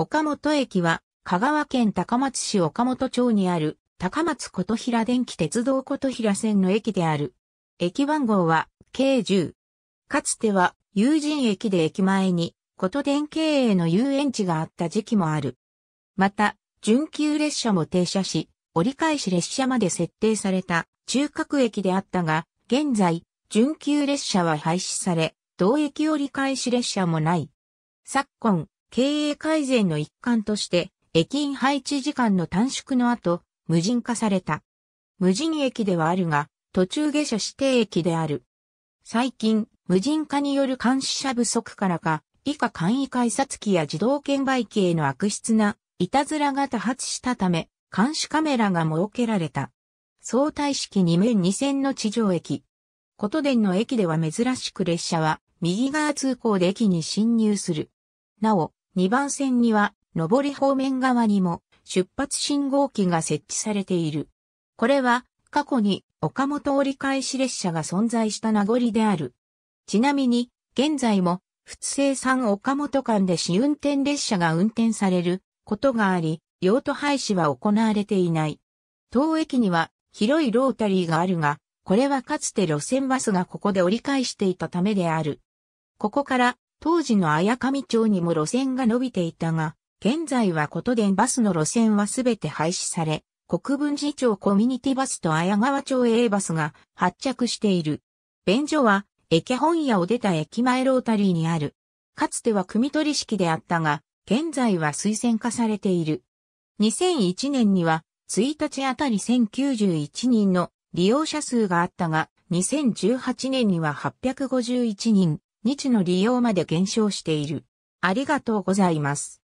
岡本駅は、香川県高松市岡本町にある、高松琴平電気鉄道琴平線の駅である。駅番号は、K10。かつては、友人駅で駅前に、琴電経営の遊園地があった時期もある。また、準急列車も停車し、折り返し列車まで設定された中核駅であったが、現在、準急列車は廃止され、同駅折り返し列車もない。昨今、経営改善の一環として、駅員配置時間の短縮の後、無人化された。無人駅ではあるが、途中下車指定駅である。最近、無人化による監視者不足からか、以下簡易改札機や自動券売機への悪質ないたずらが多発したため、監視カメラが設けられた。相対式2面2線の地上駅。琴殿の駅では珍しく列車は右側通行で駅に進入する。なお、2番線には、上り方面側にも出発信号機が設置されている。これは、過去に岡本折り返し列車が存在した名残である。ちなみに、現在も、普通生産岡本間で試運転列車が運転されることがあり、用途廃止は行われていない。当駅には広いロータリーがあるが、これはかつて路線バスがここで折り返していたためである。ここから当時の綾上町にも路線が伸びていたが、現在はことでバスの路線はすべて廃止され、国分寺町コミュニティバスと綾川町 A バスが発着している。便所は、駅本屋を出た駅前ロータリーにある。かつては組取式であったが、現在は推薦化されている。2001年には、1日あたり1091人の利用者数があったが、2018年には851人。日の利用まで減少している。ありがとうございます。